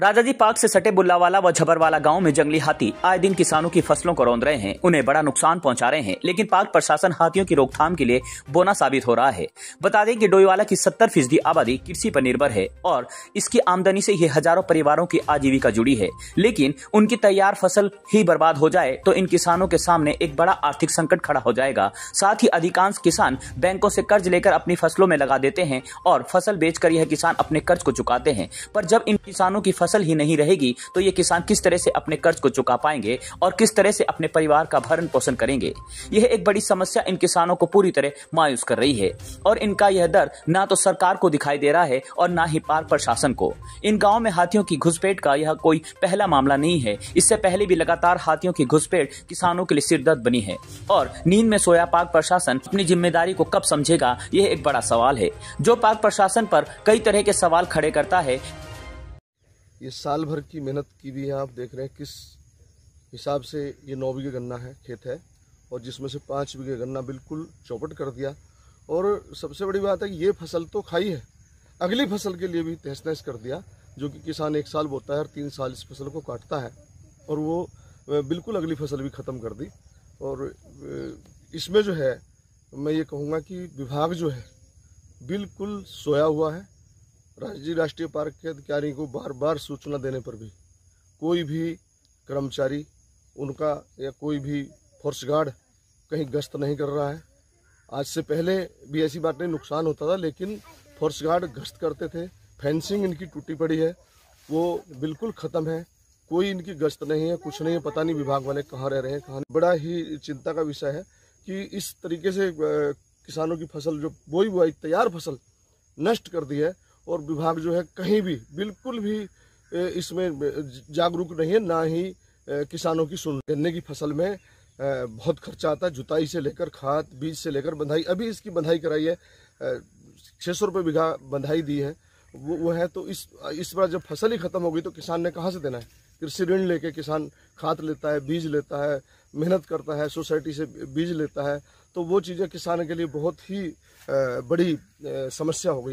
Rajaji park से सटे बुल्लावाला व झबरवाला गांव में जंगली हाथी आए दिन किसानों की फसलों को रौंद रहे हैं उन्हें बड़ा नुकसान पहुंचा रहे हैं लेकिन पार्क प्रशासन हाथियों की रोकथाम के लिए बोना साबित हो रहा है बता दें कि डोईवाला की सत्तर फीसदी आबादी कृषि पर निर्भर है और इसकी आमदनी से ये हजारों परिवारों की आजीविका जुड़ी है लेकिन उनकी तैयार फसल ही बर्बाद हो जाए तो इन किसानों के सामने एक बड़ा आर्थिक संकट खड़ा हो जाएगा साथ ही अधिकांश किसान बैंकों से कर्ज लेकर अपनी फसलों में लगा देते हैं और फसल बेच यह किसान अपने कर्ज को चुकाते हैं पर जब इन किसानों की फसल ही नहीं रहेगी तो ये किसान किस तरह से अपने कर्ज को चुका पाएंगे और किस तरह से अपने परिवार का भरण पोषण करेंगे यह एक बड़ी समस्या इन किसानों को पूरी तरह मायूस कर रही है और इनका यह डर न तो सरकार को दिखाई दे रहा है और न ही पार प्रशासन को इन गाँव में हाथियों की घुसपैठ का यह कोई पहला मामला नहीं है इससे पहले भी लगातार हाथियों की घुसपैठ किसानों के लिए सिरदर्द बनी है और नींद में सोया पाक प्रशासन अपनी जिम्मेदारी को कब समझेगा यह एक बड़ा सवाल है जो पाक प्रशासन पर कई तरह के सवाल खड़े करता है ये साल भर की मेहनत की हुई है आप देख रहे हैं किस हिसाब से ये नौ बीघे गन्ना है खेत है और जिसमें से पाँच बीघे गन्ना बिल्कुल चौपट कर दिया और सबसे बड़ी बात है ये फसल तो खाई है अगली फसल के लिए भी तहस नहस कर दिया जो कि किसान एक साल बोता है और तीन साल इस फसल को काटता है और वो बिल्कुल अगली फसल भी ख़त्म कर दी और इसमें जो है मैं ये कहूँगा कि विभाग जो है बिल्कुल सोया हुआ है राजीव राष्ट्रीय पार्क के अधिकारी को बार बार सूचना देने पर भी कोई भी कर्मचारी उनका या कोई भी फोर्स गार्ड कहीं गश्त नहीं कर रहा है आज से पहले भी ऐसी बात नहीं नुकसान होता था लेकिन फोर्स गार्ड गश्त करते थे फेंसिंग इनकी टूटी पड़ी है वो बिल्कुल ख़त्म है कोई इनकी गश्त नहीं है कुछ नहीं है पता नहीं विभाग वाले कहाँ रह रहे हैं कहाँ बड़ा ही चिंता का विषय है कि इस तरीके से किसानों की फसल जो बोई बुआई तैयार फसल नष्ट कर दी है और विभाग जो है कहीं भी बिल्कुल भी इसमें जागरूक नहीं है ना ही किसानों की सुन गन्ने की फसल में बहुत खर्चा आता है जुताई से लेकर खाद बीज से लेकर बंधाई अभी इसकी बंधाई कराई है छः सौ रुपये बीघा बंधाई दी है वो वो है तो इस इस बार जब फसल ही खत्म हो गई तो किसान ने कहाँ से देना है कृषि ऋण लेके किसान खाद लेता है बीज लेता है मेहनत करता है सोसाइटी से बीज लेता है तो वो चीज़ें किसान के लिए बहुत ही बड़ी समस्या हो गई